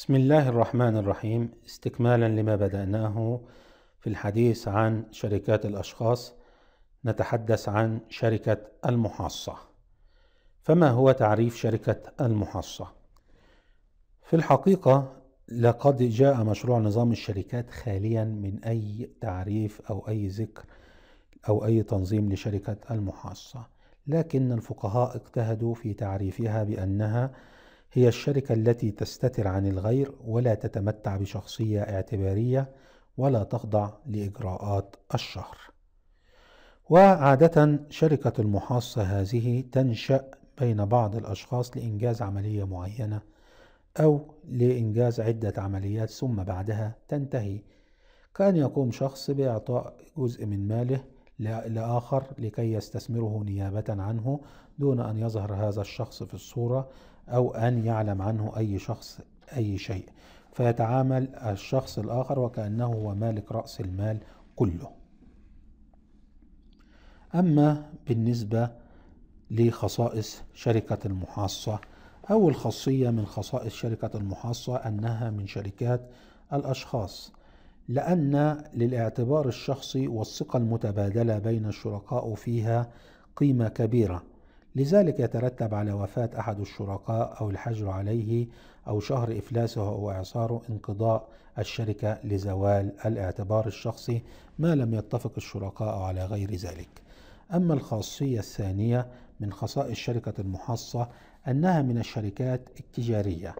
بسم الله الرحمن الرحيم استكمالا لما بدأناه في الحديث عن شركات الأشخاص نتحدث عن شركة المحاصة فما هو تعريف شركة المحاصة؟ في الحقيقة لقد جاء مشروع نظام الشركات خاليا من أي تعريف أو أي ذكر أو أي تنظيم لشركة المحاصة لكن الفقهاء اجتهدوا في تعريفها بأنها هي الشركة التي تستتر عن الغير ولا تتمتع بشخصية اعتبارية ولا تخضع لإجراءات الشهر. وعادة شركة المحاصة هذه تنشأ بين بعض الأشخاص لإنجاز عملية معينة أو لإنجاز عدة عمليات ثم بعدها تنتهي كأن يقوم شخص بإعطاء جزء من ماله لآخر لكي يستثمره نيابة عنه دون أن يظهر هذا الشخص في الصورة أو أن يعلم عنه أي شخص أي شيء فيتعامل الشخص الآخر وكأنه هو مالك رأس المال كله أما بالنسبة لخصائص شركة المحاصة أول خاصية من خصائص شركة المحاصة أنها من شركات الأشخاص لأن للاعتبار الشخصي والثقة المتبادلة بين الشركاء فيها قيمة كبيرة لذلك يترتب على وفاة أحد الشركاء أو الحجر عليه أو شهر إفلاسه أو إعصاره انقضاء الشركة لزوال الاعتبار الشخصي ما لم يتفق الشركاء على غير ذلك أما الخاصية الثانية من خصائص شركة المحصة أنها من الشركات التجارية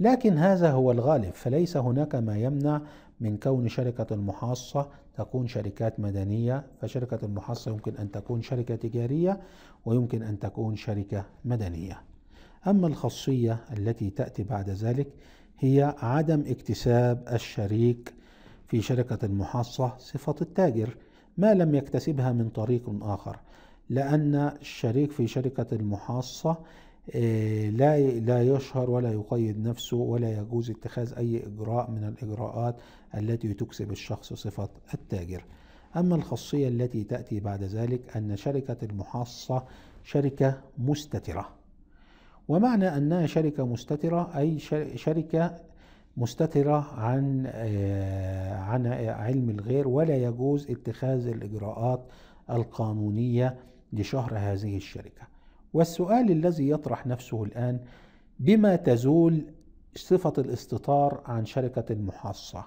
لكن هذا هو الغالب فليس هناك ما يمنع من كون شركة المحاصة تكون شركات مدنية فشركة المحاصة يمكن أن تكون شركة تجارية ويمكن أن تكون شركة مدنية أما الخاصية التي تأتي بعد ذلك هي عدم اكتساب الشريك في شركة المحاصة صفة التاجر ما لم يكتسبها من طريق آخر لأن الشريك في شركة المحاصة آه، لا لا يشهر ولا يقيد نفسه ولا يجوز اتخاذ اي اجراء من الاجراءات التي تكسب الشخص صفه التاجر. اما الخاصيه التي تاتي بعد ذلك ان شركه المحاصه شركه مستتره. ومعنى انها شركه مستتره اي شركه مستترة عن آه، عن علم الغير ولا يجوز اتخاذ الإجراءات القانونية لشهر هذه الشركة والسؤال الذي يطرح نفسه الآن بما تزول صفة الاستطار عن شركة المحاصة؟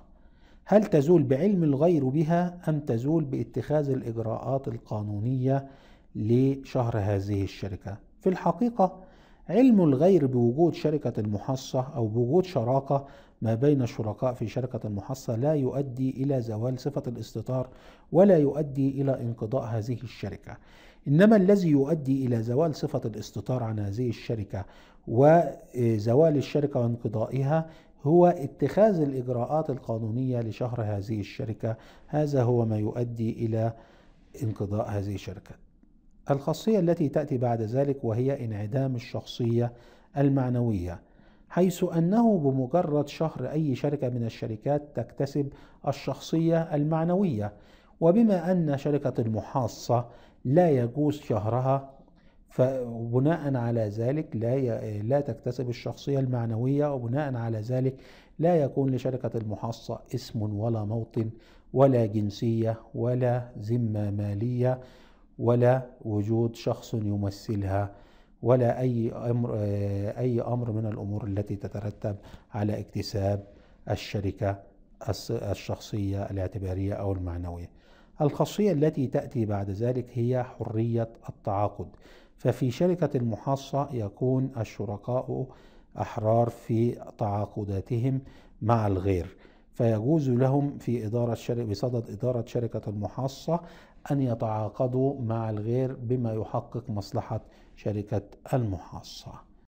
هل تزول بعلم الغير بها أم تزول باتخاذ الإجراءات القانونية لشهر هذه الشركة؟ في الحقيقة علم الغير بوجود شركة المحصة أو بوجود شراكة ما بين الشركاء في شركة المحصة لا يؤدي إلى زوال صفة الاستطار ولا يؤدي إلى انقضاء هذه الشركة إنما الذي يؤدي إلى زوال صفة الاستطار عن هذه الشركة وزوال الشركة وانقضائها هو اتخاذ الإجراءات القانونية لشهر هذه الشركة هذا هو ما يؤدي إلى انقضاء هذه الشركة الخاصية التي تأتي بعد ذلك وهي انعدام الشخصية المعنوية حيث أنه بمجرد شهر أي شركة من الشركات تكتسب الشخصية المعنوية وبما أن شركة المحاصة لا يجوز شهرها فبناء على ذلك لا ي... لا تكتسب الشخصية المعنوية وبناء على ذلك لا يكون لشركة المحاصة اسم ولا موطن ولا جنسية ولا ذمة مالية ولا وجود شخص يمثلها ولا أي أمر أي أمر من الأمور التي تترتب على اكتساب الشركة الشخصية الاعتبارية أو المعنوية الخاصية التي تأتي بعد ذلك هي حرية التعاقد ففي شركة المحاصة يكون الشركاء أحرار في تعاقداتهم مع الغير فيجوز لهم في إدارة شركة بصدد إدارة شركة المحاصة أن يتعاقدوا مع الغير بما يحقق مصلحة شركة المحاصة